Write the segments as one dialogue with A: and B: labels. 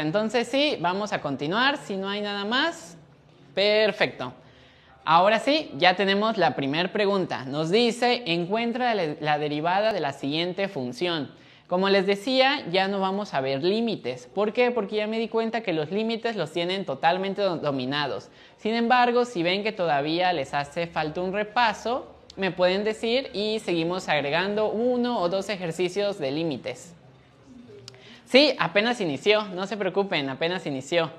A: Entonces sí, vamos a continuar si no hay nada más. Perfecto. Ahora sí, ya tenemos la primera pregunta. Nos dice, encuentra la derivada de la siguiente función. Como les decía, ya no vamos a ver límites. ¿Por qué? Porque ya me di cuenta que los límites los tienen totalmente dominados. Sin embargo, si ven que todavía les hace falta un repaso, me pueden decir y seguimos agregando uno o dos ejercicios de límites. Sí, apenas inició, no se preocupen, apenas inició.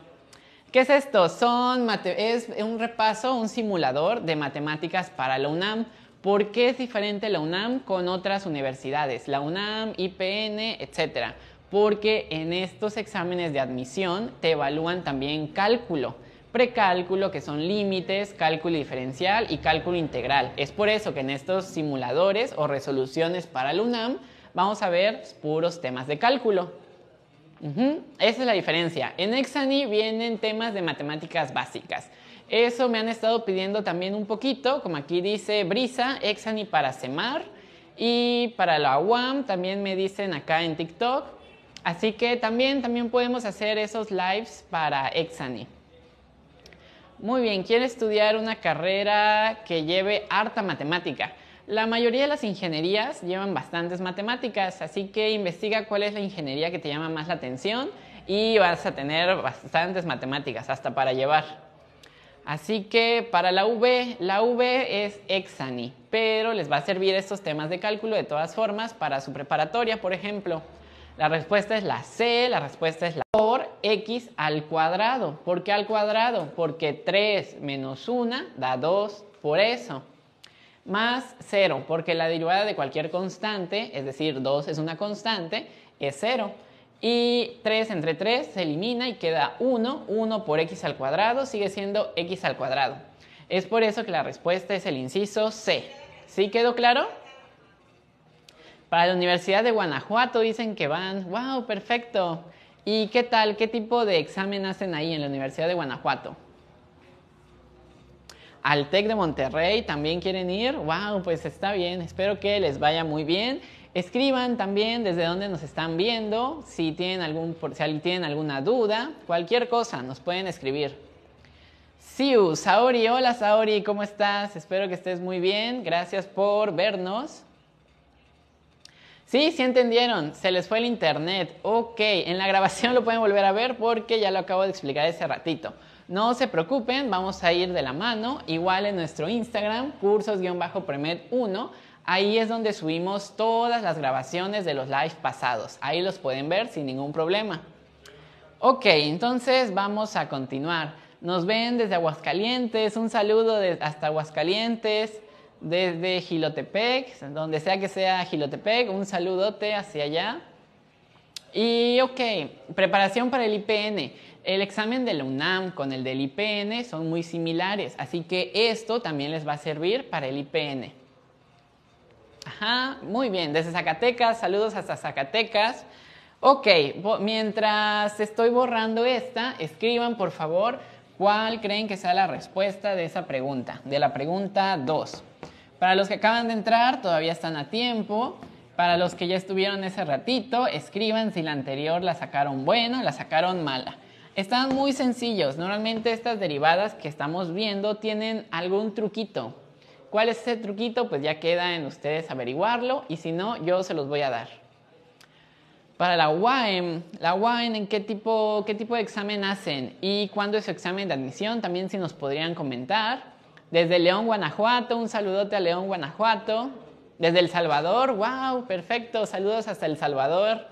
A: ¿Qué es esto? Son es un repaso, un simulador de matemáticas para la UNAM. ¿Por qué es diferente la UNAM con otras universidades? La UNAM, IPN, etcétera. Porque en estos exámenes de admisión te evalúan también cálculo, precálculo, que son límites, cálculo diferencial y cálculo integral. Es por eso que en estos simuladores o resoluciones para la UNAM vamos a ver puros temas de cálculo. Esa es la diferencia. En Exani vienen temas de matemáticas básicas. Eso me han estado pidiendo también un poquito, como aquí dice Brisa, Exani para Semar y para la UAM también me dicen acá en TikTok. Así que también, también podemos hacer esos lives para Exani. Muy bien, quiere estudiar una carrera que lleve harta matemática. La mayoría de las ingenierías llevan bastantes matemáticas, así que investiga cuál es la ingeniería que te llama más la atención y vas a tener bastantes matemáticas hasta para llevar. Así que para la V, la V es Exani, pero les va a servir estos temas de cálculo de todas formas para su preparatoria, por ejemplo. La respuesta es la C, la respuesta es la por X al cuadrado. ¿Por qué al cuadrado? Porque 3 menos 1 da 2, por eso más 0, porque la derivada de cualquier constante, es decir, 2 es una constante, es 0. Y 3 entre 3 se elimina y queda 1. 1 por x al cuadrado sigue siendo x al cuadrado. Es por eso que la respuesta es el inciso C. ¿Sí quedó claro? Para la Universidad de Guanajuato dicen que van. ¡Wow! Perfecto. ¿Y qué tal? ¿Qué tipo de examen hacen ahí en la Universidad de Guanajuato? Altec de Monterrey también quieren ir. ¡Wow! Pues está bien, espero que les vaya muy bien. Escriban también desde dónde nos están viendo, si tienen, algún, si tienen alguna duda, cualquier cosa, nos pueden escribir. Siu, Saori, hola Saori, ¿cómo estás? Espero que estés muy bien, gracias por vernos. Sí, sí entendieron, se les fue el internet. Ok, en la grabación lo pueden volver a ver porque ya lo acabo de explicar ese ratito. No se preocupen, vamos a ir de la mano. Igual en nuestro Instagram, cursos-premed1. Ahí es donde subimos todas las grabaciones de los live pasados. Ahí los pueden ver sin ningún problema. Ok, entonces vamos a continuar. Nos ven desde Aguascalientes. Un saludo hasta Aguascalientes. Desde Gilotepec, donde sea que sea Gilotepec, un saludote hacia allá. Y ok, preparación para el IPN. El examen de la UNAM con el del IPN son muy similares, así que esto también les va a servir para el IPN. Ajá, muy bien, desde Zacatecas, saludos hasta Zacatecas. Ok, mientras estoy borrando esta, escriban por favor cuál creen que sea la respuesta de esa pregunta, de la pregunta 2. Para los que acaban de entrar, todavía están a tiempo. Para los que ya estuvieron ese ratito, escriban si la anterior la sacaron buena o la sacaron mala. Están muy sencillos. Normalmente estas derivadas que estamos viendo tienen algún truquito. ¿Cuál es ese truquito? Pues ya queda en ustedes averiguarlo y si no, yo se los voy a dar. Para la UAM, la UAM en qué tipo, qué tipo de examen hacen y cuándo es su examen de admisión, también si nos podrían comentar. Desde León, Guanajuato, un saludote a León, Guanajuato. Desde El Salvador, wow, perfecto, saludos hasta El Salvador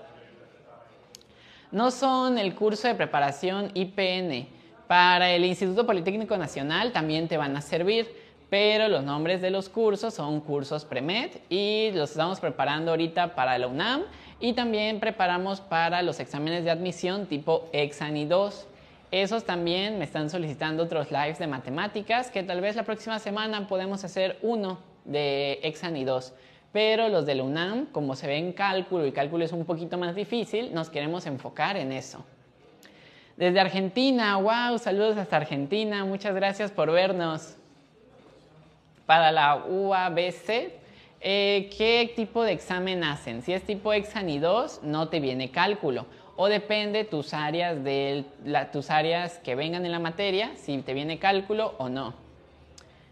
A: no son el curso de preparación IPN. Para el Instituto Politécnico Nacional también te van a servir, pero los nombres de los cursos son cursos Premed y los estamos preparando ahorita para la UNAM y también preparamos para los exámenes de admisión tipo Exani 2. Esos también me están solicitando otros lives de matemáticas que tal vez la próxima semana podemos hacer uno de Exani 2 pero los de la UNAM, como se ve en cálculo y cálculo es un poquito más difícil, nos queremos enfocar en eso. Desde Argentina, wow, saludos hasta Argentina, muchas gracias por vernos. Para la UABC, eh, ¿qué tipo de examen hacen? Si es tipo Exani 2, no te viene cálculo. O depende tus áreas, de tus áreas que vengan en la materia, si te viene cálculo o no.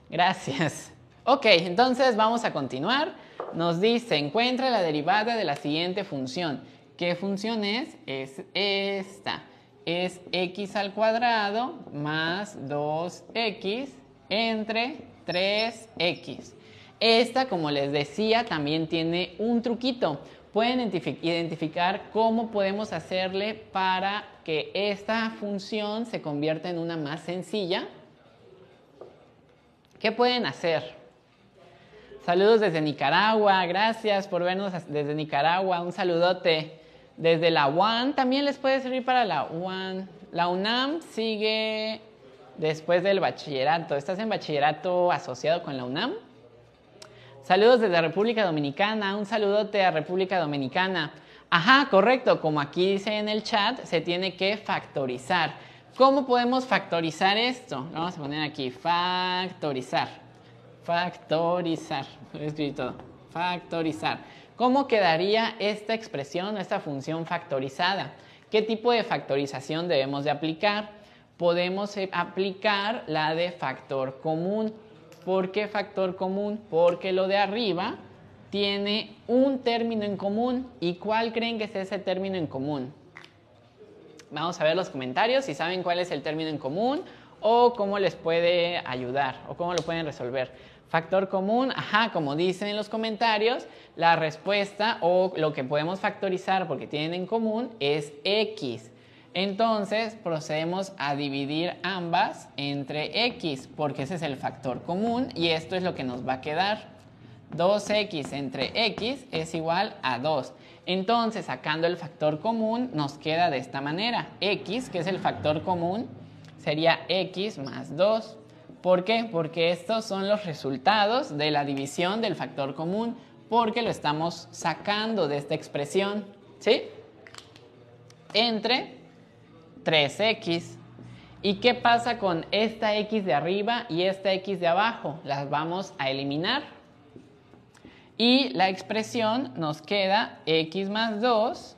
A: Gracias. Ok, entonces vamos a continuar. Nos dice, encuentra la derivada de la siguiente función. ¿Qué función es? Es esta. Es x al cuadrado más 2x entre 3x. Esta, como les decía, también tiene un truquito. Pueden identificar cómo podemos hacerle para que esta función se convierta en una más sencilla. ¿Qué pueden hacer? Saludos desde Nicaragua, gracias por vernos desde Nicaragua, un saludote. Desde la UAN, también les puede servir para la UAN. La UNAM sigue después del bachillerato. ¿Estás en bachillerato asociado con la UNAM? Saludos desde República Dominicana, un saludote a República Dominicana. Ajá, correcto, como aquí dice en el chat, se tiene que factorizar. ¿Cómo podemos factorizar esto? vamos a poner aquí, factorizar factorizar. factorizar. ¿Cómo quedaría esta expresión, esta función factorizada? ¿Qué tipo de factorización debemos de aplicar? Podemos eh, aplicar la de factor común. ¿Por qué factor común? Porque lo de arriba tiene un término en común. ¿Y cuál creen que es ese término en común? Vamos a ver los comentarios si saben cuál es el término en común o cómo les puede ayudar o cómo lo pueden resolver. Factor común, ajá, como dicen en los comentarios, la respuesta o lo que podemos factorizar porque tienen en común es x. Entonces procedemos a dividir ambas entre x porque ese es el factor común y esto es lo que nos va a quedar. 2x entre x es igual a 2. Entonces sacando el factor común nos queda de esta manera. x, que es el factor común, sería x más 2 ¿Por qué? Porque estos son los resultados de la división del factor común porque lo estamos sacando de esta expresión, ¿sí? Entre 3x. ¿Y qué pasa con esta x de arriba y esta x de abajo? Las vamos a eliminar. Y la expresión nos queda x más 2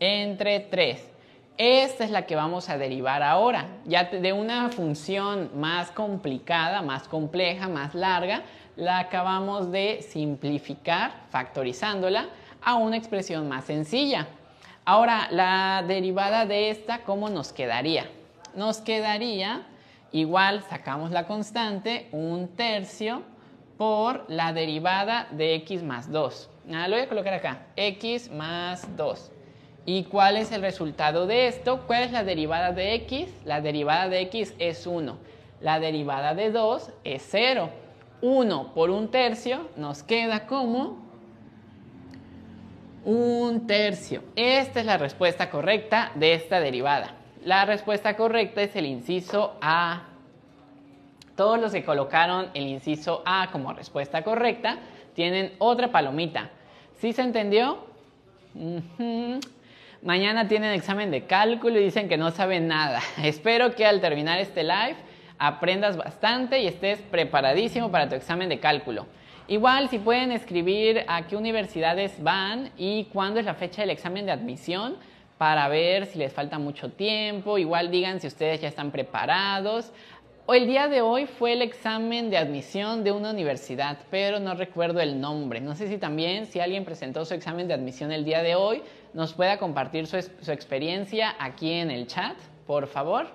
A: entre 3. Esta es la que vamos a derivar ahora. Ya de una función más complicada, más compleja, más larga, la acabamos de simplificar factorizándola a una expresión más sencilla. Ahora, la derivada de esta, ¿cómo nos quedaría? Nos quedaría, igual sacamos la constante, un tercio por la derivada de x más 2. Nada, ah, lo voy a colocar acá, x más 2. ¿Y cuál es el resultado de esto? ¿Cuál es la derivada de x? La derivada de x es 1. La derivada de 2 es 0. 1 por un tercio nos queda como un tercio. Esta es la respuesta correcta de esta derivada. La respuesta correcta es el inciso A. Todos los que colocaron el inciso A como respuesta correcta tienen otra palomita. ¿Sí se entendió? Mañana tienen examen de cálculo y dicen que no saben nada. Espero que al terminar este live aprendas bastante y estés preparadísimo para tu examen de cálculo. Igual si pueden escribir a qué universidades van y cuándo es la fecha del examen de admisión para ver si les falta mucho tiempo. Igual digan si ustedes ya están preparados. El día de hoy fue el examen de admisión de una universidad, pero no recuerdo el nombre. No sé si también, si alguien presentó su examen de admisión el día de hoy, nos pueda compartir su, experiencia aquí en el chat, por favor.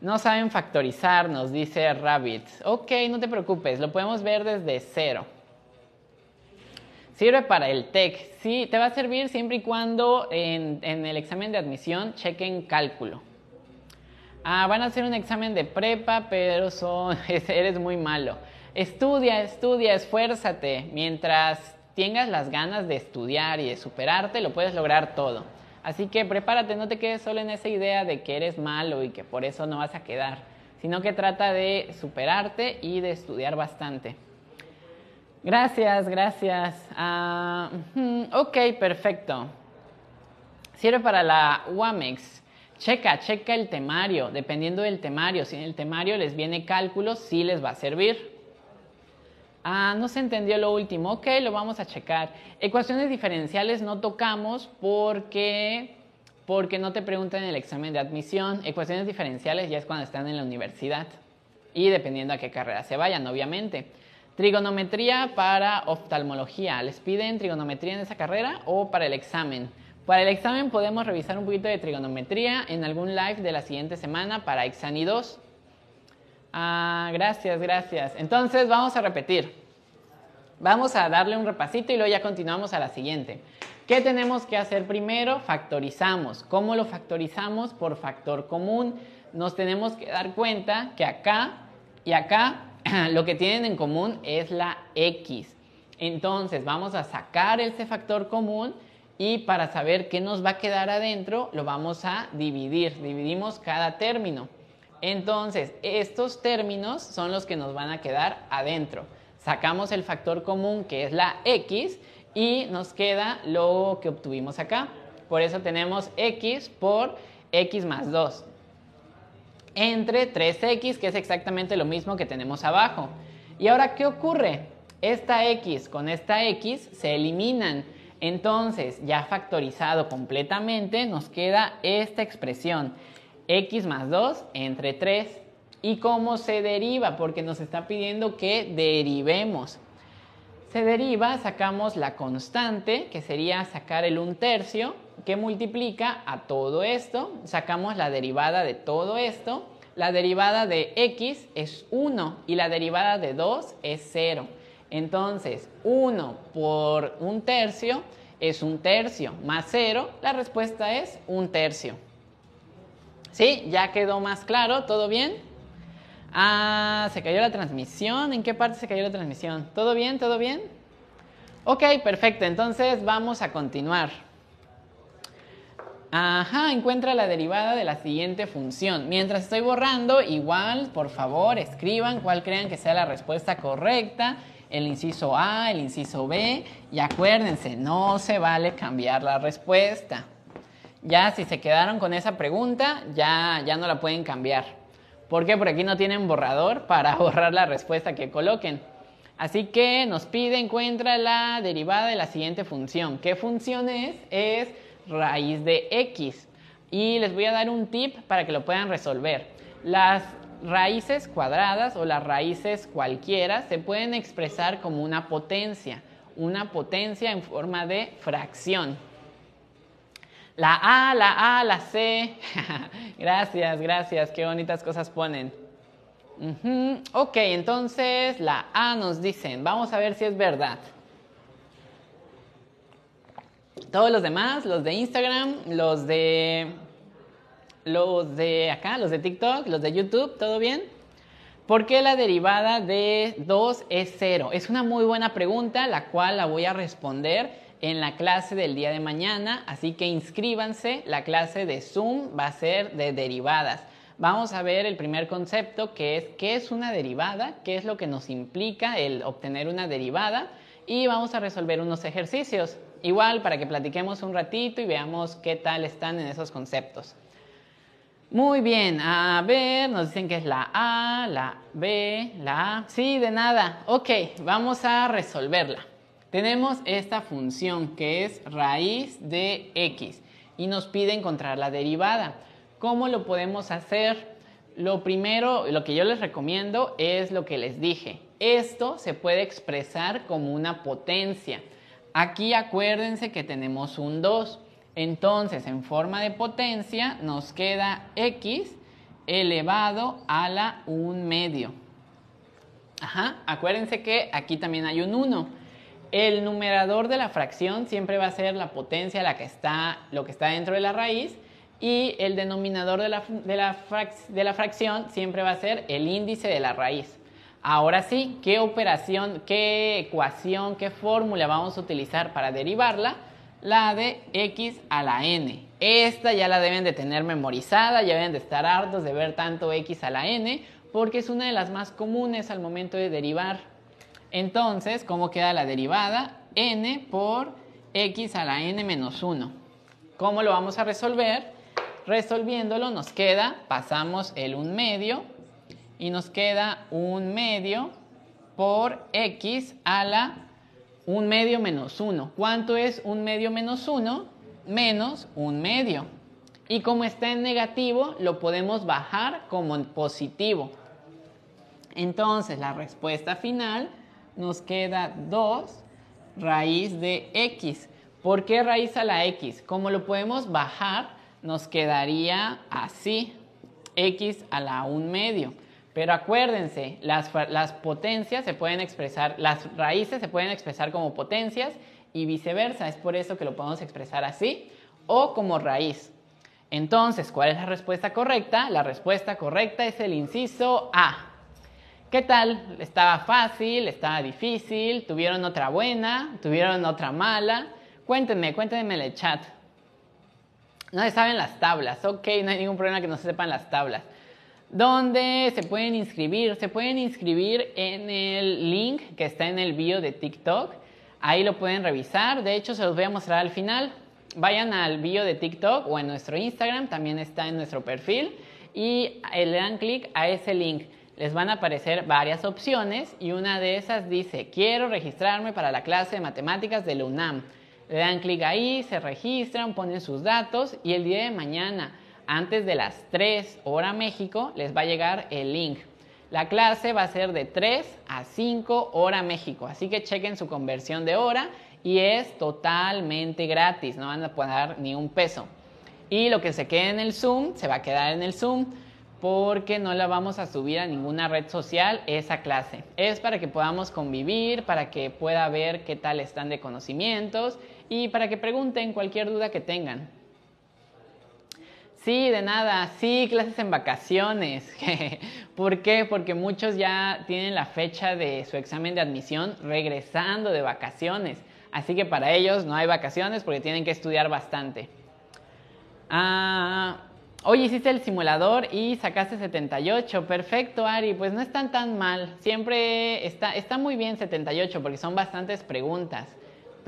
A: No saben factorizar, nos dice Rabbit. Ok, no te preocupes, lo podemos ver desde cero. Sirve para el TEC. Sí, te va a servir siempre y cuando en, en el examen de admisión chequen cálculo. Ah, van a hacer un examen de prepa, pero son, eres muy malo. Estudia, estudia, esfuérzate. Mientras tengas las ganas de estudiar y de superarte, lo puedes lograr todo. Así que prepárate, no te quedes solo en esa idea de que eres malo y que por eso no vas a quedar, sino que trata de superarte y de estudiar bastante. Gracias, gracias. Ah, ok, perfecto. Sirve para la UAMEX. Checa, checa el temario, dependiendo del temario. Si en el temario les viene cálculo, sí les va a servir. Ah, no se entendió lo último. Ok, lo vamos a checar. Ecuaciones diferenciales no tocamos porque, no te preguntan en el examen de admisión. Ecuaciones diferenciales ya es cuando están en la universidad. Y dependiendo a qué carrera se vayan, obviamente. Trigonometría para oftalmología. ¿Les piden trigonometría en esa carrera o para el examen? Para el examen podemos revisar un poquito de trigonometría en algún live de la siguiente semana para Exani 2. Ah, gracias, gracias. Entonces vamos a repetir. Vamos a darle un repasito y luego ya continuamos a la siguiente. ¿Qué tenemos que hacer primero? Factorizamos. ¿Cómo lo factorizamos? Por factor común. Nos tenemos que dar cuenta que acá y acá lo que tienen en común es la X. Entonces vamos a sacar ese factor común y para saber qué nos va a quedar adentro lo vamos a dividir. Dividimos cada término. Entonces, estos términos son los que nos van a quedar adentro. Sacamos el factor común que es la x y nos queda lo que obtuvimos acá. Por eso tenemos x por x más 2 entre 3x, que es exactamente lo mismo que tenemos abajo. ¿Y ahora qué ocurre? Esta x con esta x se eliminan. Entonces, ya factorizado completamente, nos queda esta expresión, x más 2 entre 3. ¿Y cómo se deriva? Porque nos está pidiendo que derivemos. Se deriva, sacamos la constante, que sería sacar el 1 tercio, que multiplica a todo esto, sacamos la derivada de todo esto, la derivada de x es 1 y la derivada de 2 es 0. Entonces, 1 por un tercio es un tercio, más 0, la respuesta es un tercio. ¿Sí? ¿Ya quedó más claro? ¿Todo bien? Ah, se cayó la transmisión. ¿En qué parte se cayó la transmisión? ¿Todo bien? ¿Todo bien? Ok, perfecto. Entonces vamos a continuar. Ajá, encuentra la derivada de la siguiente función. Mientras estoy borrando, igual, por favor, escriban cuál crean que sea la respuesta correcta el inciso A, el inciso B, y acuérdense, no se vale cambiar la respuesta. Ya si se quedaron con esa pregunta, ya, ya no la pueden cambiar. ¿Por qué? Porque aquí no tienen borrador para borrar la respuesta que coloquen. Así que nos pide encuentra la derivada de la siguiente función. ¿Qué función es? Es raíz de x. Y les voy a dar un tip para que lo puedan resolver. Las raíces cuadradas o las raíces cualquiera se pueden expresar como una potencia, una potencia en forma de fracción. La A, la A, la C. gracias, gracias, qué bonitas cosas ponen. Ok, entonces la A nos dicen, vamos a ver si es verdad. Todos los demás, los de Instagram, los de los de acá, los de TikTok, los de YouTube, ¿todo bien? ¿Por qué la derivada de 2 es 0? Es una muy buena pregunta, la cual la voy a responder en la clase del día de mañana, así que inscríbanse, la clase de Zoom va a ser de derivadas. Vamos a ver el primer concepto que es qué es una derivada, qué es lo que nos implica el obtener una derivada y vamos a resolver unos ejercicios. Igual para que platiquemos un ratito y veamos qué tal están en esos conceptos. Muy bien, a ver, nos dicen que es la A, la B, la A. Sí, de nada. Ok, vamos a resolverla. Tenemos esta función que es raíz de x y nos pide encontrar la derivada. ¿Cómo lo podemos hacer? Lo primero, lo que yo les recomiendo es lo que les dije. Esto se puede expresar como una potencia. Aquí acuérdense que tenemos un 2 entonces, en forma de potencia nos queda x elevado a la 1 medio. Ajá, acuérdense que aquí también hay un 1. El numerador de la fracción siempre va a ser la potencia, la que está, lo que está dentro de la raíz, y el denominador de la, de la fracción siempre va a ser el índice de la raíz. Ahora sí, ¿qué operación, qué ecuación, qué fórmula vamos a utilizar para derivarla? la de x a la n. Esta ya la deben de tener memorizada, ya deben de estar hartos de ver tanto x a la n, porque es una de las más comunes al momento de derivar. Entonces, ¿cómo queda la derivada? n por x a la n menos 1. ¿Cómo lo vamos a resolver? Resolviéndolo nos queda, pasamos el 1 medio y nos queda 1 medio por x a la un medio menos 1. ¿Cuánto es un medio menos 1? Menos un medio. Y como está en negativo, lo podemos bajar como en positivo. Entonces, la respuesta final nos queda 2 raíz de x. ¿Por qué raíz a la x? Como lo podemos bajar, nos quedaría así, x a la 1 medio. Pero acuérdense, las, potencias se pueden expresar, las raíces se pueden expresar como potencias y viceversa. Es por eso que lo podemos expresar así o como raíz. Entonces, ¿cuál es la respuesta correcta? La respuesta correcta es el inciso A. ¿Qué tal? ¿Estaba fácil? ¿Estaba difícil? ¿Tuvieron otra buena? ¿Tuvieron otra mala? Cuéntenme, cuéntenme en el chat. No se saben las tablas, ok, no hay ningún problema que no se sepan las tablas donde se pueden inscribir. Se pueden inscribir en el link que está en el bio de TikTok. Ahí lo pueden revisar. De hecho, se los voy a mostrar al final. Vayan al bio de TikTok o en nuestro Instagram, también está en nuestro perfil. Y eh, le dan clic a ese link. Les van a aparecer varias opciones y una de esas dice, quiero registrarme para la clase de matemáticas de la UNAM. Le dan clic ahí, se registran, ponen sus datos y el día de mañana antes de las 3 hora México les va a llegar el link. La clase va a ser de 3 a 5 hora México, así que chequen su conversión de hora y es totalmente gratis, no van a poder dar ni un peso. Y lo que se quede en el Zoom se va a quedar en el Zoom porque no la vamos a subir a ninguna red social esa clase. Es para que podamos convivir, para que pueda ver qué tal están de conocimientos y para que pregunten cualquier duda que tengan. Sí, de nada. Sí, clases en vacaciones. ¿Por qué? Porque muchos ya tienen la fecha de su examen de admisión regresando de vacaciones. Así que para ellos no hay vacaciones porque tienen que estudiar bastante. Ah, hoy hiciste el simulador y sacaste 78. Perfecto, Ari. Pues no están tan mal. Siempre está, está muy bien 78 porque son bastantes preguntas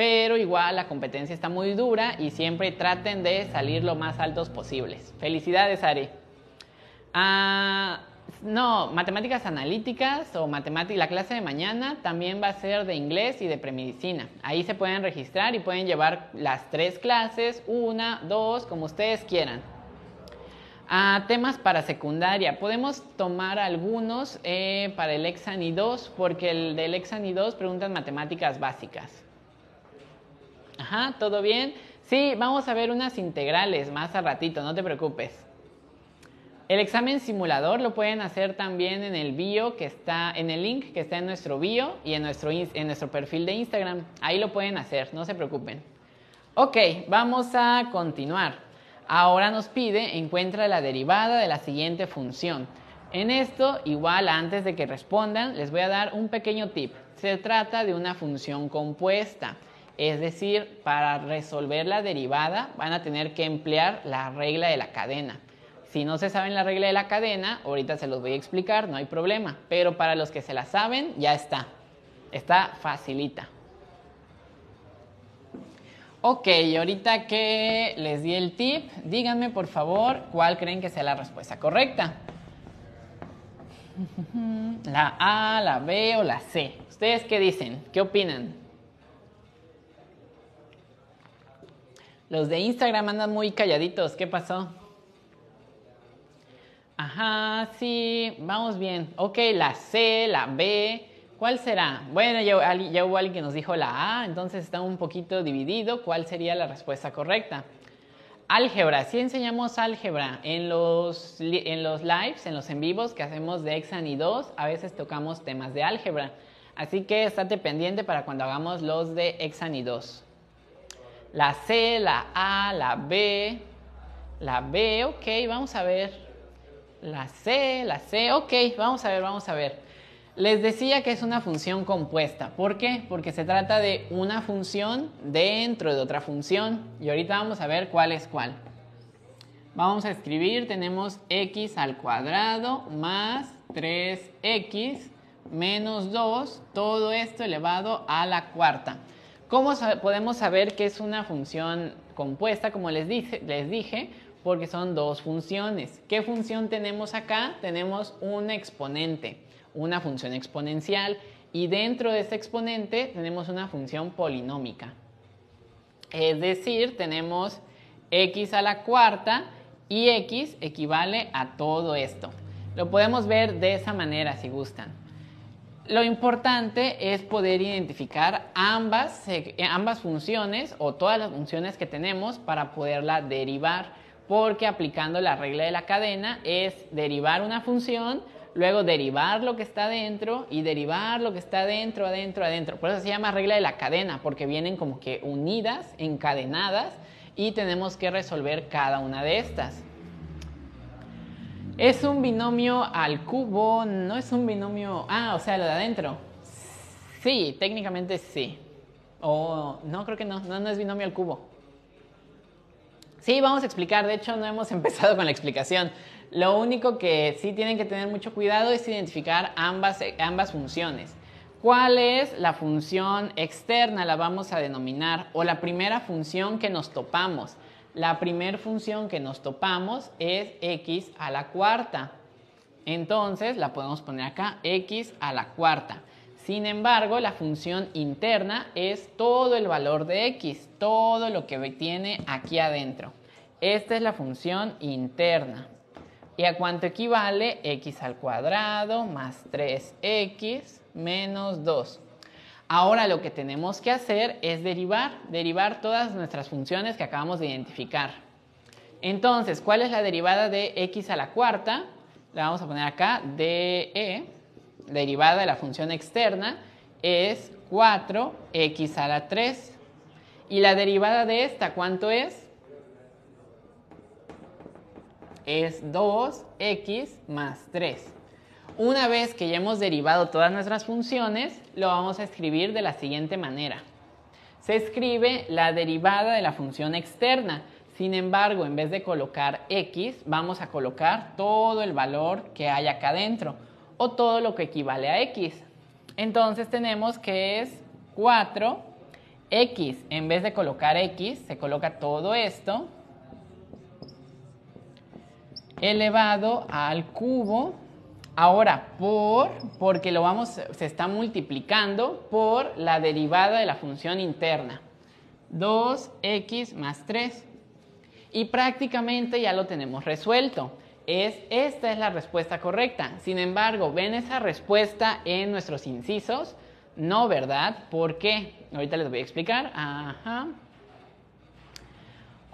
A: pero igual la competencia está muy dura y siempre traten de salir lo más altos posibles. Felicidades, Ari. Ah, no, matemáticas analíticas o matemáticas, la clase de mañana también va a ser de inglés y de premedicina. Ahí se pueden registrar y pueden llevar las tres clases, una, dos, como ustedes quieran. Ah, temas para secundaria. Podemos tomar algunos eh, para el Exani 2 porque el del Exani 2 preguntan matemáticas básicas. Ajá, ¿todo bien? Sí, vamos a ver unas integrales más a ratito, no te preocupes. El examen simulador lo pueden hacer también en el bio que está, en el link que está en nuestro bio y en en nuestro perfil de Instagram. Ahí lo pueden hacer, no se preocupen. Ok, vamos a continuar. Ahora nos pide, encuentra la derivada de la siguiente función. En esto, igual antes de que respondan, les voy a dar un pequeño tip. Se trata de una función compuesta. Es decir, para resolver la derivada van a tener que emplear la regla de la cadena. Si no se saben la regla de la cadena, ahorita se los voy a explicar, no hay problema. Pero para los que se la saben, ya está. Está facilita. Ok, ahorita que les di el tip, díganme por favor cuál creen que sea la respuesta correcta. ¿La A, la B o la C? ¿Ustedes qué dicen? ¿Qué opinan? Los de Instagram andan muy calladitos. ¿Qué pasó? Ajá, sí, vamos bien. Ok, la C, la B. ¿Cuál será? Bueno, ya, hubo alguien que nos dijo la A, entonces está un poquito dividido. ¿Cuál sería la respuesta correcta? Álgebra. Sí enseñamos álgebra en los, en los lives, en los en vivos que hacemos de Exan y 2. A veces tocamos temas de álgebra. Así que estate pendiente para cuando hagamos los de Exan y 2. La C, la A, la B, la B, ok, vamos a ver. La C, la C, ok, vamos a ver, vamos a ver. Les decía que es una función compuesta. ¿Por qué? Porque se trata de una función dentro de otra función. Y ahorita vamos a ver cuál es cuál. Vamos a escribir, tenemos x al cuadrado más 3x menos 2, todo esto elevado a la cuarta. ¿Cómo podemos saber que es una función compuesta? Como les, dije, porque son dos funciones. ¿Qué función tenemos acá? Tenemos un exponente, una función exponencial, y dentro de ese exponente tenemos una función polinómica. Es decir, tenemos x a la cuarta y x equivale a todo esto. Lo podemos ver de esa manera si gustan. Lo importante es poder identificar eh, ambas, funciones o todas las funciones que tenemos para poderla derivar, porque aplicando la regla de la cadena es derivar una función, luego derivar lo que está dentro y derivar lo que está dentro, adentro, adentro. Por eso se llama regla de la cadena, porque vienen como que unidas, encadenadas, y tenemos que resolver cada una de estas. Es un binomio al cubo, no es un binomio... Ah, o sea, lo de adentro. Sí, técnicamente sí. O no, creo que no, no, no es binomio al cubo. Sí, vamos a explicar, de hecho no hemos empezado con la explicación. Lo único que sí tienen que tener mucho cuidado es identificar ambas funciones. ¿Cuál es la función externa? La vamos a denominar, o la primera función que nos topamos la primera función que nos topamos es x a la cuarta. Entonces la podemos poner acá, x a la cuarta. Sin embargo, la función interna es todo el valor de x, todo lo que tiene aquí adentro. Esta es la función interna. ¿Y a cuánto equivale? x al cuadrado más 3x menos 2. Ahora lo que tenemos que hacer es derivar, derivar todas nuestras funciones que acabamos de identificar. Entonces, ¿cuál es la derivada de x a la cuarta? La vamos a poner acá, de derivada de la función externa es 4x a la 3. ¿Y la derivada de esta cuánto es? Es 2x más 3. Una vez que ya hemos derivado todas nuestras funciones, lo vamos a escribir de la siguiente manera. Se escribe la derivada de la función externa. Sin embargo, en vez de colocar x, vamos a colocar todo el valor que hay acá adentro o todo lo que equivale a x. Entonces tenemos que es 4x. En vez de colocar x, se coloca todo esto elevado al cubo Ahora, por, porque lo vamos, se está multiplicando por la derivada de la función interna. 2x más 3. Y prácticamente ya lo tenemos resuelto. esta es la respuesta correcta. Sin embargo, ¿ven esa respuesta en nuestros incisos? No, ¿verdad? ¿Por qué? Ahorita les voy a explicar. Ajá.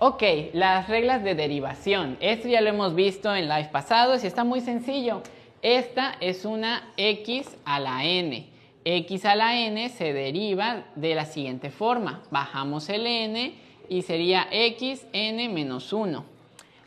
A: Ok, las reglas de derivación. Esto ya lo hemos visto en live pasado, y está muy sencillo. Esta es una x a la n. x a la n se deriva de la siguiente forma. Bajamos el n y sería n menos 1.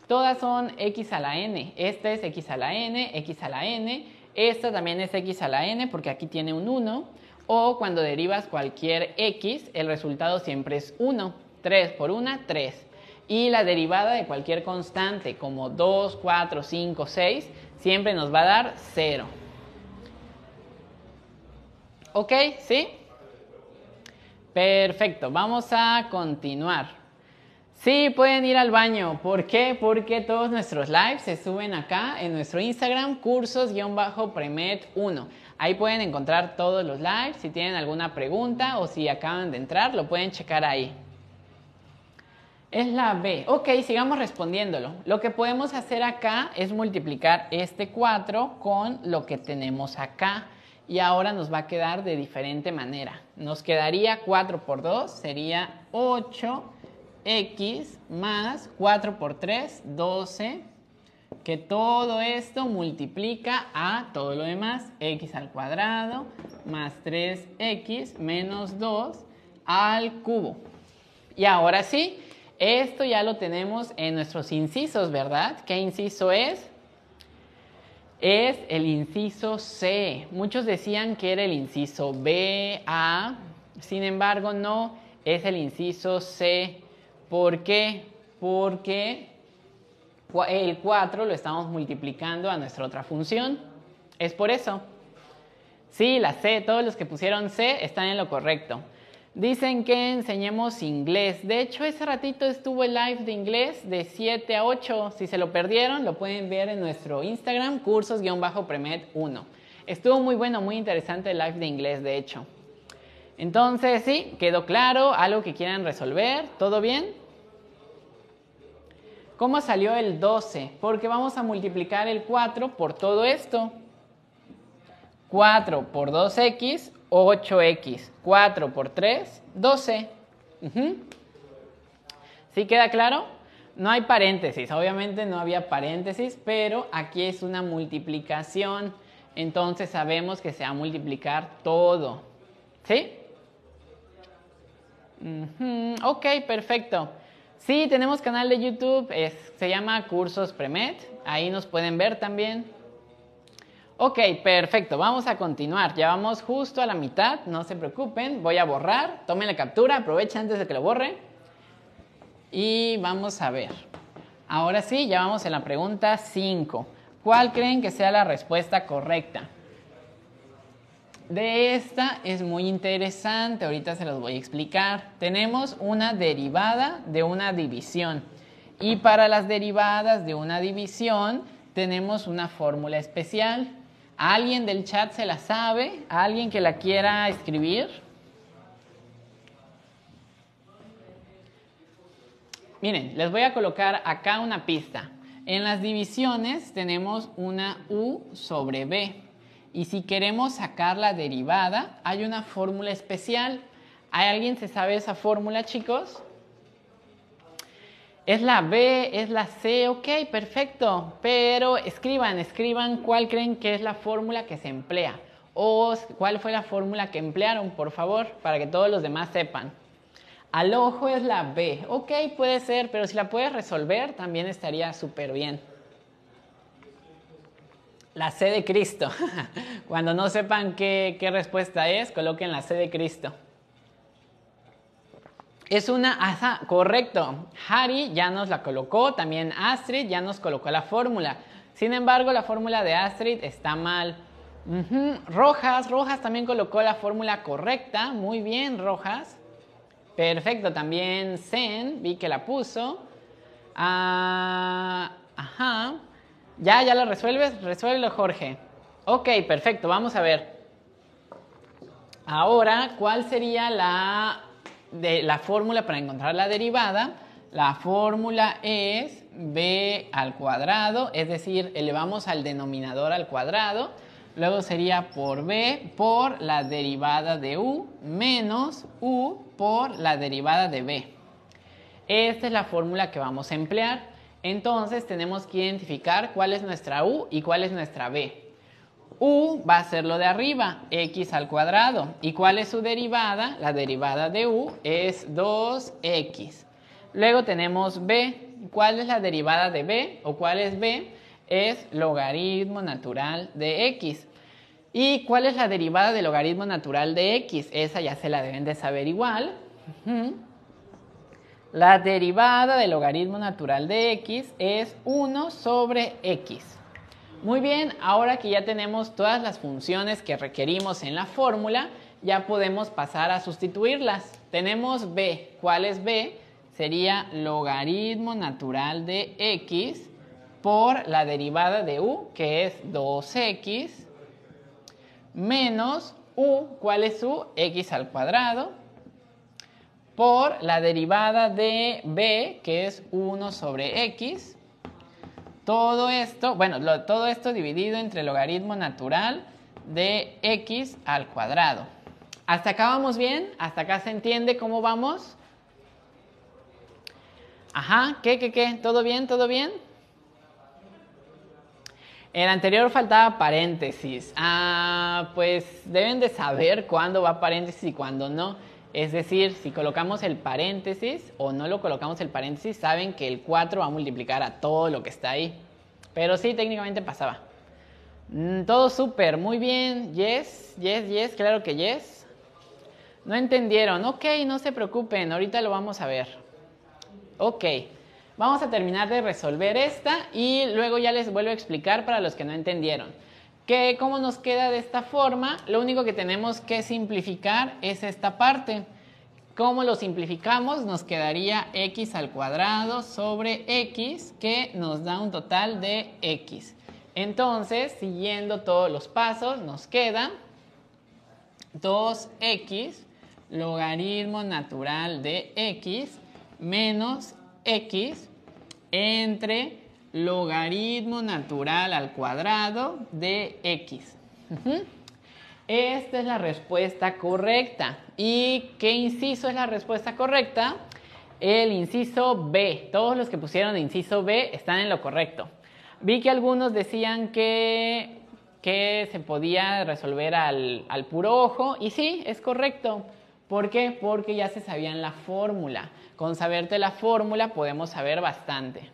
A: Todas son x a la n. Esta es x a la n, x a la n. Esta también es x a la n porque aquí tiene un 1. O cuando derivas cualquier x, el resultado siempre es 1. 3 por 1, 3. Y la derivada de cualquier constante como 2, 4, 5, 6 siempre nos va a dar cero. ¿Ok? ¿Sí? Perfecto, vamos a continuar. Sí, pueden ir al baño. ¿Por qué? Porque todos nuestros lives se suben acá en nuestro Instagram, cursos-premed1. Ahí pueden encontrar todos los lives. Si tienen alguna pregunta o si acaban de entrar, lo pueden checar ahí. Es la B. Ok, sigamos respondiéndolo. Lo que podemos hacer acá es multiplicar este 4 con lo que tenemos acá. Y ahora nos va a quedar de diferente manera. Nos quedaría 4 por 2, sería 8x más 4 por 3, 12. Que todo esto multiplica a todo lo demás. x al cuadrado más 3x menos 2 al cubo. Y ahora sí esto ya lo tenemos en nuestros incisos, ¿verdad? ¿Qué inciso es? Es el inciso C. Muchos decían que era el inciso B, A. Sin embargo, no, es el inciso C. ¿Por qué? Porque el 4 lo estamos multiplicando a nuestra otra función. Es por eso. Sí, la C, todos los que pusieron C están en lo correcto. Dicen que enseñemos inglés. De hecho, ese ratito estuvo el live de inglés de 7 a 8. Si se lo perdieron, lo pueden ver en nuestro Instagram, cursos-premed1. Estuvo muy bueno, muy interesante el live de inglés, de hecho. Entonces, sí, quedó claro, algo que quieran resolver, ¿todo bien? ¿Cómo salió el 12? Porque vamos a multiplicar el 4 por todo esto. 4 por 2x 8x. 4 por 3, 12. ¿Sí queda claro? No hay paréntesis, obviamente no había paréntesis, pero aquí es una multiplicación. Entonces sabemos que se va a multiplicar todo. ¿Sí? Ok, perfecto. Sí, tenemos canal de YouTube, se llama Cursos Premed. Ahí nos pueden ver también. Ok, perfecto, vamos a continuar. Ya vamos justo a la mitad, no se preocupen. Voy a borrar, tomen la captura, aprovechen antes de que lo borre. Y vamos a ver. Ahora sí, ya vamos en la pregunta 5. ¿Cuál creen que sea la respuesta correcta? De esta es muy interesante, ahorita se los voy a explicar. Tenemos una derivada de una división. Y para las derivadas de una división tenemos una fórmula especial ¿Alguien del chat se la sabe? ¿Alguien que la quiera escribir? Miren, les voy a colocar acá una pista. En las divisiones tenemos una U sobre B. Y si queremos sacar la derivada, hay una fórmula especial. ¿Hay alguien se sabe esa fórmula, chicos? Es la B, es la C, ok, perfecto. Pero escriban, escriban cuál creen que es la fórmula que se emplea o cuál fue la fórmula que emplearon, por favor, para que todos los demás sepan. Al ojo es la B, ok, puede ser, pero si la puedes resolver también estaría súper bien. La C de Cristo. Cuando no sepan qué, qué respuesta es, coloquen la C de Cristo. Es una asa, correcto. Harry ya nos la colocó, también Astrid ya nos colocó la fórmula. Sin embargo, la fórmula de Astrid está mal. Rojas, Rojas también colocó la fórmula correcta. Muy bien, Rojas. Perfecto, también Zen, vi que la puso. Ah, ajá. ¿Ya, ya lo resuelves? Resuélvelo, Jorge. Ok, perfecto, vamos a ver. Ahora, ¿cuál sería la de la fórmula para encontrar la derivada, la fórmula es b al cuadrado, es decir, elevamos al denominador al cuadrado, luego sería por b por la derivada de u menos u por la derivada de b. Esta es la fórmula que vamos a emplear. Entonces tenemos que identificar cuál es nuestra u y cuál es nuestra b u va a ser lo de arriba, x al cuadrado. ¿Y cuál es su derivada? La derivada de u es 2x. Luego tenemos b. ¿Cuál es la derivada de b? ¿O cuál es b? Es logaritmo natural de x. ¿Y cuál es la derivada del logaritmo natural de x? Esa ya se la deben de saber igual. La derivada del logaritmo natural de x es 1 sobre x. Muy bien, ahora que ya tenemos todas las funciones que requerimos en la fórmula, ya podemos pasar a sustituirlas. Tenemos b. ¿Cuál es b? Sería logaritmo natural de x por la derivada de u, que es 2x, menos u, ¿cuál es u? x al cuadrado, por la derivada de b, que es 1 sobre x, todo esto, bueno, todo esto dividido entre el logaritmo natural de x al cuadrado. ¿Hasta acá vamos bien? ¿Hasta acá se entiende cómo vamos? Ajá, ¿qué, qué, qué? ¿Todo bien? ¿Todo bien? El anterior faltaba paréntesis. Ah, pues deben de saber cuándo va paréntesis y cuándo no. Es decir, si colocamos el paréntesis o no lo colocamos el paréntesis, saben que el 4 va a multiplicar a todo lo que está ahí. Pero sí, técnicamente pasaba. Mm, todo súper, muy bien. Yes, yes, yes, claro que yes. No entendieron. Ok, no se preocupen, ahorita lo vamos a ver. Ok, vamos a terminar de resolver esta y luego ya les vuelvo a explicar para los que no entendieron. ¿Cómo nos queda de esta forma? Lo único que tenemos que simplificar es esta parte. ¿Cómo lo simplificamos? Nos quedaría x al cuadrado sobre x que nos da un total de x. Entonces, siguiendo todos los pasos, nos queda 2x logaritmo natural de x menos x entre logaritmo natural al cuadrado de x. Esta es la respuesta correcta. ¿Y qué inciso es la respuesta correcta? El inciso B. Todos los que pusieron inciso B están en lo correcto. Vi que algunos decían que, se podía resolver al, al puro ojo y sí, es correcto. ¿Por qué? Porque ya se sabían la fórmula. Con saberte la fórmula podemos saber bastante.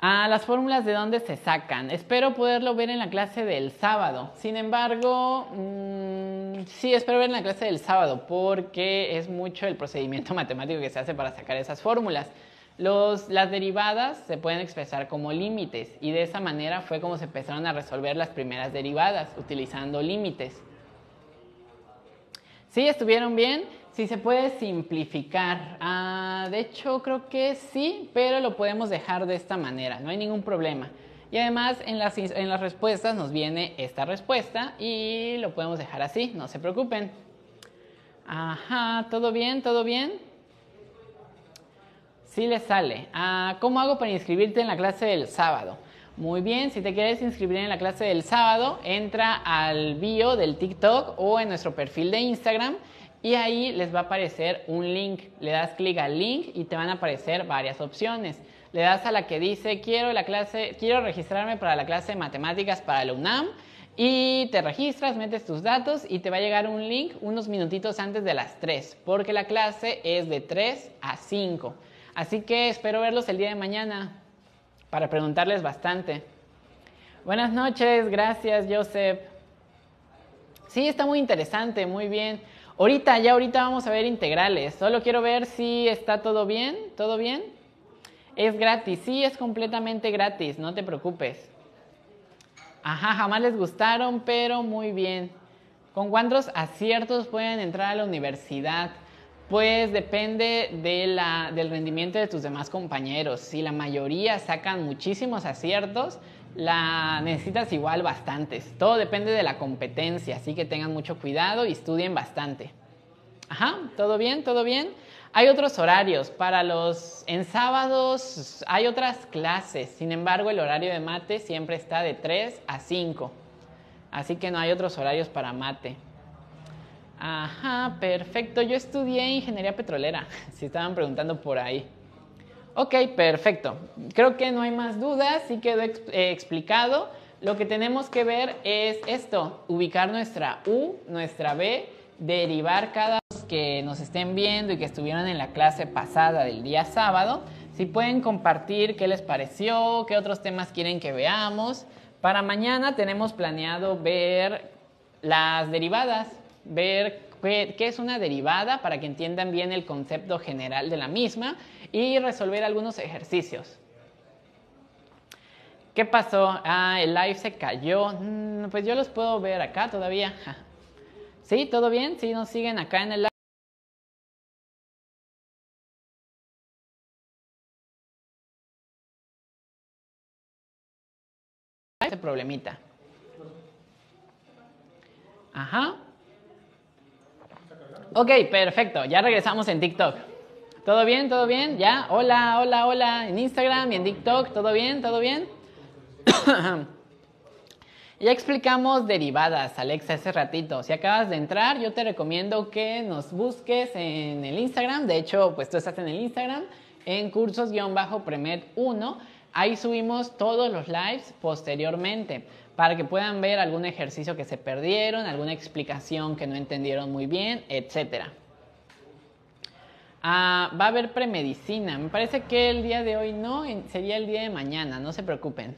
A: ¿A ah, las fórmulas de dónde se sacan. Espero poderlo ver en la clase del sábado. Sin embargo, mm, sí, espero ver en la clase del sábado porque es mucho el procedimiento matemático que se hace para sacar esas fórmulas. las derivadas se pueden expresar como límites y de esa manera fue como se empezaron a resolver las primeras derivadas utilizando límites. ¿Sí? ¿Estuvieron bien? Si se puede simplificar. Ah, de hecho, creo que sí, pero lo podemos dejar de esta manera. No hay ningún problema. Y además en las, en las respuestas nos viene esta respuesta y lo podemos dejar así, no se preocupen. Ajá, ¿todo bien? ¿Todo bien? Sí le sale. Ah, ¿Cómo hago para inscribirte en la clase del sábado? Muy bien, si te quieres inscribir en la clase del sábado, entra al bio del TikTok o en nuestro perfil de Instagram y ahí les va a aparecer un link. Le das clic al link y te van a aparecer varias opciones. Le das a la que dice quiero la clase, quiero registrarme para la clase de matemáticas para la UNAM y te registras, metes tus datos y te va a llegar un link unos minutitos antes de las 3, porque la clase es de 3 a 5. Así que espero verlos el día de mañana para preguntarles bastante. Buenas noches, gracias Joseph. Sí, está muy interesante, muy bien. Ahorita, ya ahorita vamos a ver integrales. Solo quiero ver si está todo bien. ¿Todo bien? Es gratis. Sí, es completamente gratis. No te preocupes. Ajá, jamás les gustaron, pero muy bien. ¿Con cuántos aciertos pueden entrar a la universidad? Pues depende del rendimiento de tus demás compañeros. Si la mayoría sacan muchísimos aciertos, la necesitas igual bastantes. Todo depende de la competencia, así que tengan mucho cuidado y estudien bastante. Ajá, todo bien, todo bien. Hay otros horarios para los en sábados hay otras clases. Sin embargo, el horario de mate siempre está de 3 a 5. Así que no hay otros horarios para mate. Ajá, perfecto. Yo estudié ingeniería petrolera, si estaban preguntando por ahí. Ok, perfecto. Creo que no hay más dudas, sí quedó eh, explicado. Lo que tenemos que ver es esto, ubicar nuestra U, nuestra B, derivar cada que nos estén viendo y que estuvieron en la clase pasada del día sábado. Si pueden compartir qué les pareció, qué otros temas quieren que veamos. Para mañana tenemos planeado ver las derivadas, ver qué es una derivada para que entiendan bien el concepto general de la misma y resolver algunos ejercicios. ¿Qué pasó? Ah, el live se cayó. Mm, pues yo los puedo ver acá todavía. ¿Sí? ¿Todo bien? ¿Sí nos siguen acá en el live? Este problemita. Ajá. Ok, perfecto. Ya regresamos en TikTok. ¿Todo bien? ¿Todo bien? ¿Ya? Hola, hola, hola. En Instagram y en TikTok, ¿todo bien? ¿Todo bien? ya explicamos derivadas, Alexa, hace ratito. Si acabas de entrar, yo te recomiendo que nos busques en el Instagram. De hecho, pues tú estás en el Instagram, en cursos-premed 1. Ahí subimos todos los lives posteriormente para que puedan ver algún ejercicio que se perdieron, alguna explicación que no entendieron muy bien, etcétera. Ah, va a haber premedicina. Me parece que el día de hoy no, sería el día de mañana, no se preocupen.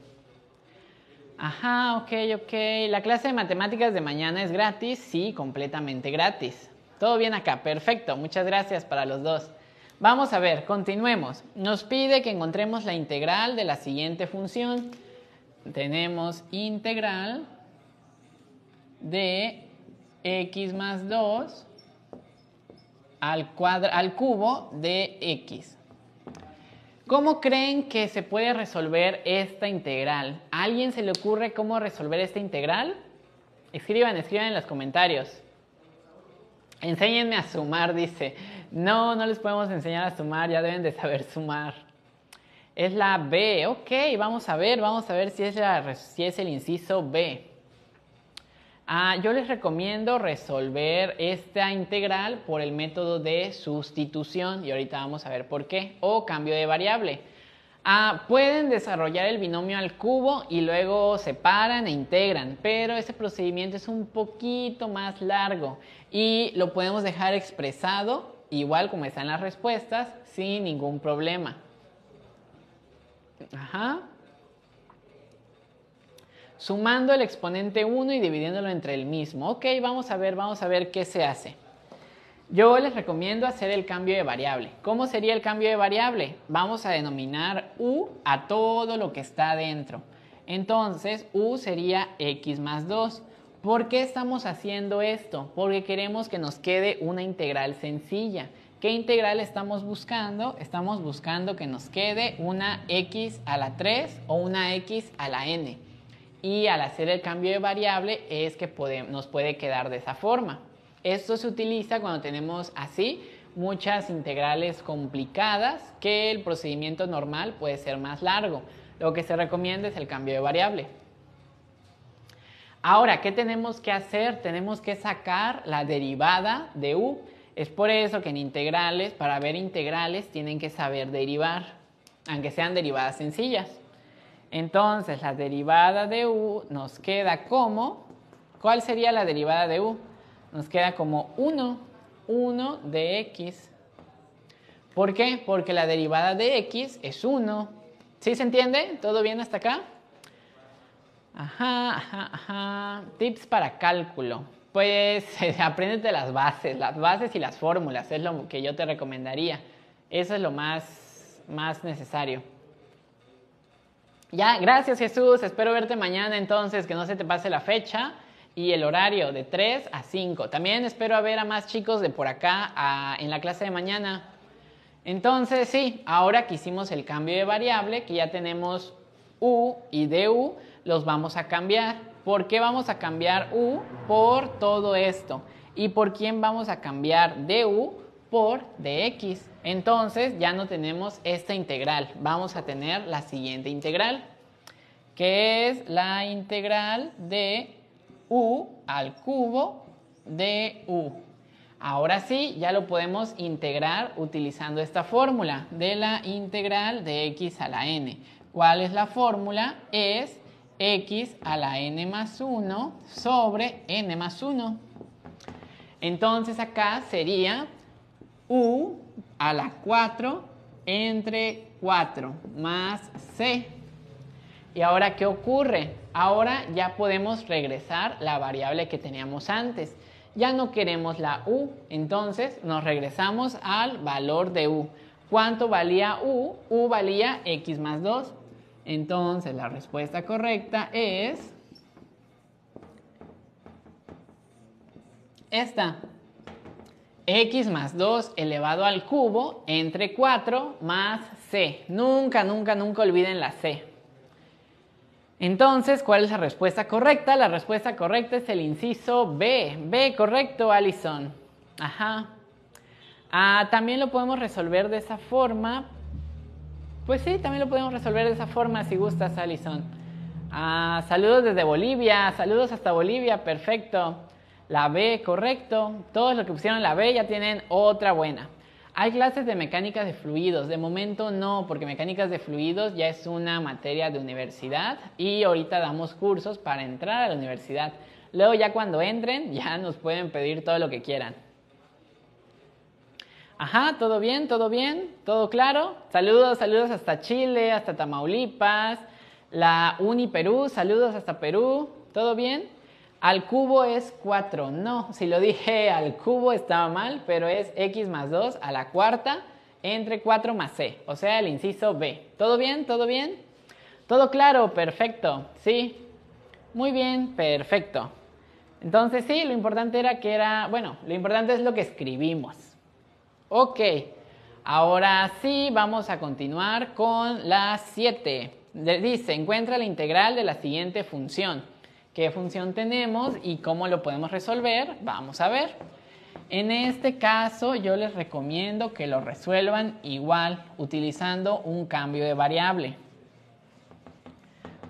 A: Ajá, ok, ok. ¿La clase de matemáticas de mañana es gratis? Sí, completamente gratis. Todo bien acá, perfecto. Muchas gracias para los dos. Vamos a ver, continuemos. Nos pide que encontremos la integral de la siguiente función. Tenemos integral de x más 2 al, al cubo de x. ¿Cómo creen que se puede resolver esta integral? ¿A alguien se le ocurre cómo resolver esta integral? Escriban, escriban en los comentarios. Enséñenme a sumar, dice. No, no les podemos enseñar a sumar, ya deben de saber sumar. Es la B, ok, vamos a ver, vamos a ver si es, la, si es el inciso B. Ah, yo les recomiendo resolver esta integral por el método de sustitución y ahorita vamos a ver por qué, o cambio de variable. Ah, pueden desarrollar el binomio al cubo y luego separan e integran, pero ese procedimiento es un poquito más largo y lo podemos dejar expresado igual como están las respuestas sin ningún problema. Ajá sumando el exponente 1 y dividiéndolo entre el mismo. Ok, vamos a ver, vamos a ver qué se hace. Yo les recomiendo hacer el cambio de variable. ¿Cómo sería el cambio de variable? Vamos a denominar u a todo lo que está dentro. Entonces, u sería x más 2. ¿Por qué estamos haciendo esto? Porque queremos que nos quede una integral sencilla. ¿Qué integral estamos buscando? Estamos buscando que nos quede una x a la 3 o una x a la n y al hacer el cambio de variable es que nos puede quedar de esa forma. Esto se utiliza cuando tenemos así muchas integrales complicadas que el procedimiento normal puede ser más largo. Lo que se recomienda es el cambio de variable. Ahora, ¿qué tenemos que hacer? Tenemos que sacar la derivada de u. Es por eso que en integrales, para ver integrales, tienen que saber derivar, aunque sean derivadas sencillas. Entonces, la derivada de u nos queda como, ¿cuál sería la derivada de u? Nos queda como 1, 1 de x. ¿Por qué? Porque la derivada de x es 1. ¿Sí se entiende? ¿Todo bien hasta acá? Ajá, ajá, ajá. Tips para cálculo. Pues apréndete las bases, las bases y las fórmulas, es lo que yo te recomendaría. Eso es lo más, más necesario. Ya, gracias Jesús, espero verte mañana entonces, que no se te pase la fecha y el horario de 3 a 5. También espero a ver a más chicos de por acá en la clase de mañana. Entonces, sí, ahora que hicimos el cambio de variable, que ya tenemos u y du, los vamos a cambiar. ¿Por qué vamos a cambiar u? Por todo esto. ¿Y por quién vamos a cambiar du? Por dx. Entonces ya no tenemos esta integral, vamos a tener la siguiente integral, que es la integral de u al cubo de u. Ahora sí, ya lo podemos integrar utilizando esta fórmula de la integral de x a la n. ¿Cuál es la fórmula? Es x a la n más 1 sobre n más 1. Entonces acá sería u a la 4 entre 4 más C. ¿Y ahora qué ocurre? Ahora ya podemos regresar la variable que teníamos antes. Ya no queremos la U, entonces nos regresamos al valor de U. ¿Cuánto valía U? U valía X más 2. Entonces la respuesta correcta es esta x más 2 elevado al cubo entre 4 más c. Nunca, nunca, nunca olviden la c. Entonces, ¿cuál es la respuesta correcta? La respuesta correcta es el inciso B. B correcto, Alison. Ajá. Ah, también lo podemos resolver de esa forma. Pues sí, también lo podemos resolver de esa forma si gustas, Alison. Ah, saludos desde Bolivia, saludos hasta Bolivia, perfecto la B, correcto. Todos los que pusieron la B ya tienen otra buena. Hay clases de mecánicas de fluidos. De momento no, porque mecánicas de fluidos ya es una materia de universidad y ahorita damos cursos para entrar a la universidad. Luego ya cuando entren ya nos pueden pedir todo lo que quieran. Ajá, todo bien, todo bien, todo claro. Saludos, saludos hasta Chile, hasta Tamaulipas, la Uni Perú, saludos hasta Perú, todo bien. Al cubo es 4. No, si lo dije al cubo estaba mal, pero es x más 2 a la cuarta entre 4 más c, o sea, el inciso B. ¿Todo bien? ¿Todo bien? ¿Todo claro? Perfecto. Sí. Muy bien, perfecto. Entonces sí, lo importante era que era, bueno, lo importante es lo que escribimos. Ok, ahora sí, vamos a continuar con la 7. Dice, encuentra la integral de la siguiente función qué función tenemos y cómo lo podemos resolver, vamos a ver. En este caso yo les recomiendo que lo resuelvan igual utilizando un cambio de variable.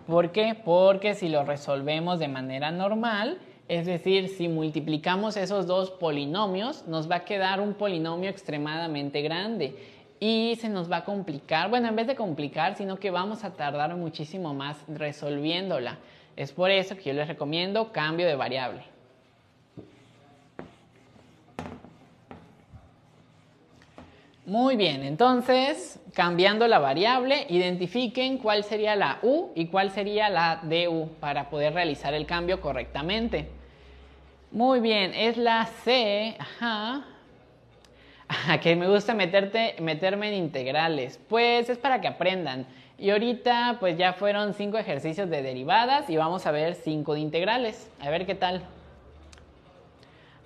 A: ¿Por qué? Porque si lo resolvemos de manera normal, es decir, si multiplicamos esos dos polinomios, nos va a quedar un polinomio extremadamente grande y se nos va a complicar, bueno, en vez de complicar, sino que vamos a tardar muchísimo más resolviéndola. Es por eso que yo les recomiendo cambio de variable. Muy bien, entonces, cambiando la variable, identifiquen cuál sería la U y cuál sería la DU para poder realizar el cambio correctamente. Muy bien, es la C, ajá, que me gusta meterte, meterme en integrales. Pues es para que aprendan. Y ahorita pues ya fueron cinco ejercicios de derivadas y vamos a ver cinco de integrales. A ver qué tal.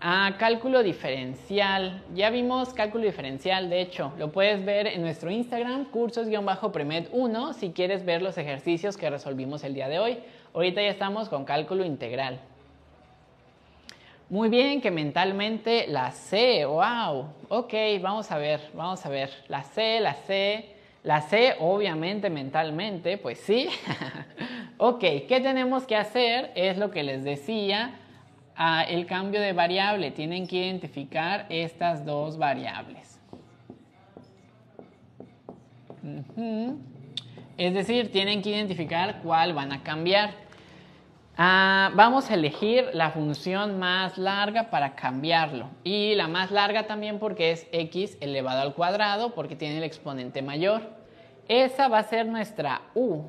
A: Ah, cálculo diferencial. Ya vimos cálculo diferencial, de hecho. Lo puedes ver en nuestro Instagram, cursos-premed1, si quieres ver los ejercicios que resolvimos el día de hoy. Ahorita ya estamos con cálculo integral. Muy bien, que mentalmente la C, wow. Ok, vamos a ver, vamos a ver. La C, la C, la C, obviamente, mentalmente, pues sí. ok, ¿qué tenemos que hacer? Es lo que les decía, ah, el cambio de variable. Tienen que identificar estas dos variables. Es decir, tienen que identificar cuál van a cambiar. Ah, vamos a elegir la función más larga para cambiarlo. Y la más larga también porque es x elevado al cuadrado porque tiene el exponente mayor. Esa va a ser nuestra u.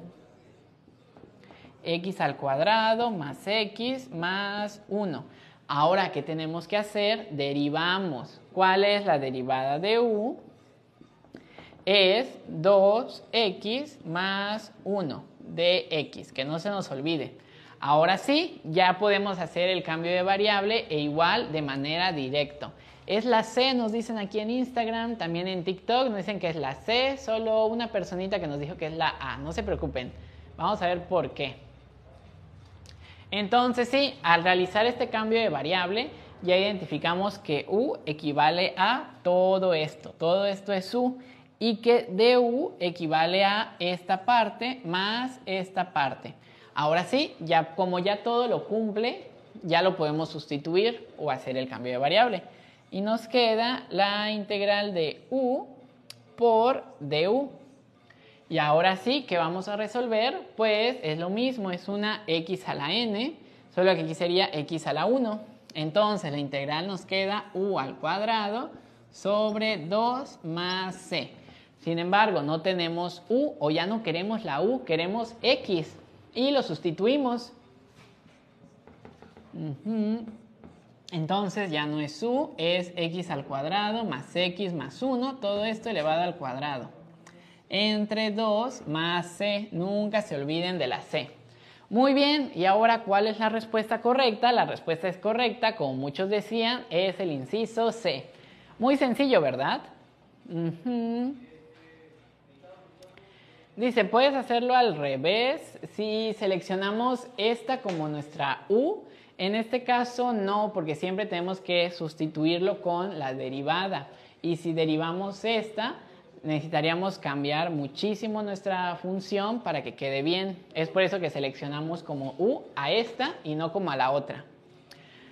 A: x al cuadrado más x más 1. Ahora, ¿qué tenemos que hacer? Derivamos. ¿Cuál es la derivada de u? Es 2x más 1 de x, que no se nos olvide. Ahora sí, ya podemos hacer el cambio de variable e igual de manera directa. Es la C, nos dicen aquí en Instagram, también en TikTok, nos dicen que es la C, solo una personita que nos dijo que es la A, no se preocupen, vamos a ver por qué. Entonces sí, al realizar este cambio de variable, ya identificamos que U equivale a todo esto, todo esto es U, y que DU equivale a esta parte más esta parte. Ahora sí, ya como ya todo lo cumple, ya lo podemos sustituir o hacer el cambio de variable. Y nos queda la integral de u por du. Y ahora sí, que vamos a resolver? Pues es lo mismo, es una x a la n, solo que aquí sería x a la 1. Entonces la integral nos queda u al cuadrado sobre 2 más c. Sin embargo, no tenemos u o ya no queremos la u, queremos x y lo sustituimos. Entonces ya no es u, es x al cuadrado más x más 1, todo esto elevado al cuadrado. Entre 2 más c, nunca se olviden de la c. Muy bien, y ahora ¿cuál es la respuesta correcta? La respuesta es correcta, como muchos decían, es el inciso C. Muy sencillo, ¿verdad? Dice, puedes hacerlo al revés si seleccionamos esta como nuestra U. En este caso no, porque siempre tenemos que sustituirlo con la derivada. Y si derivamos esta, necesitaríamos cambiar muchísimo nuestra función para que quede bien. Es por eso que seleccionamos como U a esta y no como a la otra.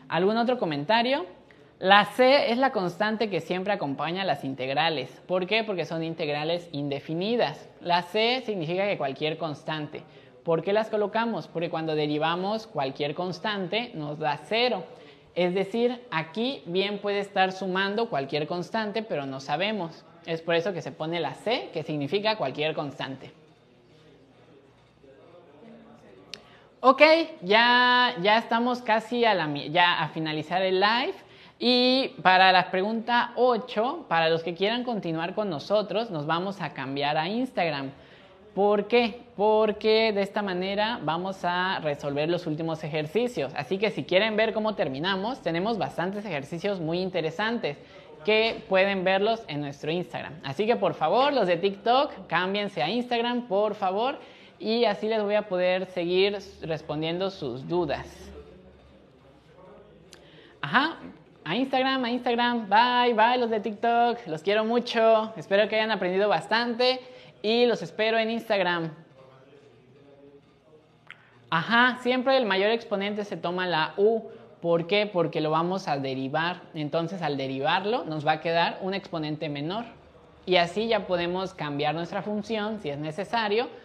A: ¿Algún otro comentario? La C es la constante que siempre acompaña a las integrales. ¿Por qué? Porque son integrales indefinidas. La C significa que cualquier constante. ¿Por qué las colocamos? Porque cuando derivamos cualquier constante nos da cero. Es decir, aquí bien puede estar sumando cualquier constante, pero no sabemos. Es por eso que se pone la C, que significa cualquier constante. Ok, ya, estamos casi a, la, a finalizar el live. Y para la pregunta 8, para los que quieran continuar con nosotros, nos vamos a cambiar a Instagram. ¿Por qué? Porque de esta manera vamos a resolver los últimos ejercicios. Así que si quieren ver cómo terminamos, tenemos bastantes ejercicios muy interesantes que pueden verlos en nuestro Instagram. Así que por favor, los de TikTok, cámbiense a Instagram, por favor, y así les voy a poder seguir respondiendo sus dudas. Ajá, a Instagram, a Instagram. Bye, bye los de TikTok. Los quiero mucho. Espero que hayan aprendido bastante y los espero en Instagram. Ajá, siempre el mayor exponente se toma la U. ¿Por qué? Porque lo vamos a derivar. Entonces al derivarlo nos va a quedar un exponente menor. Y así ya podemos cambiar nuestra función si es necesario